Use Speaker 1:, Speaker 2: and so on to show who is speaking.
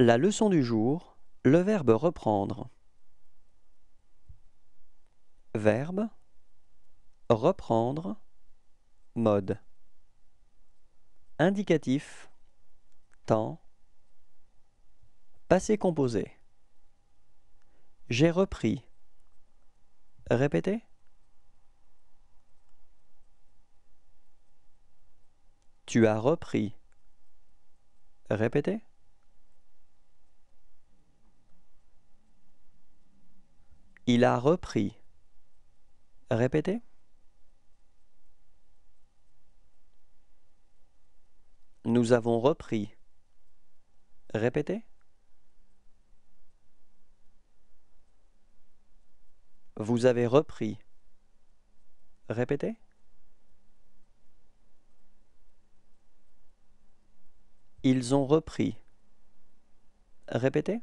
Speaker 1: La leçon du jour, le verbe reprendre. Verbe reprendre mode indicatif temps passé composé J'ai repris. Répétez. Tu as repris. Répétez. Il a repris. Répétez.
Speaker 2: Nous avons repris.
Speaker 1: Répétez. Vous avez repris. Répétez. Ils ont repris. Répétez.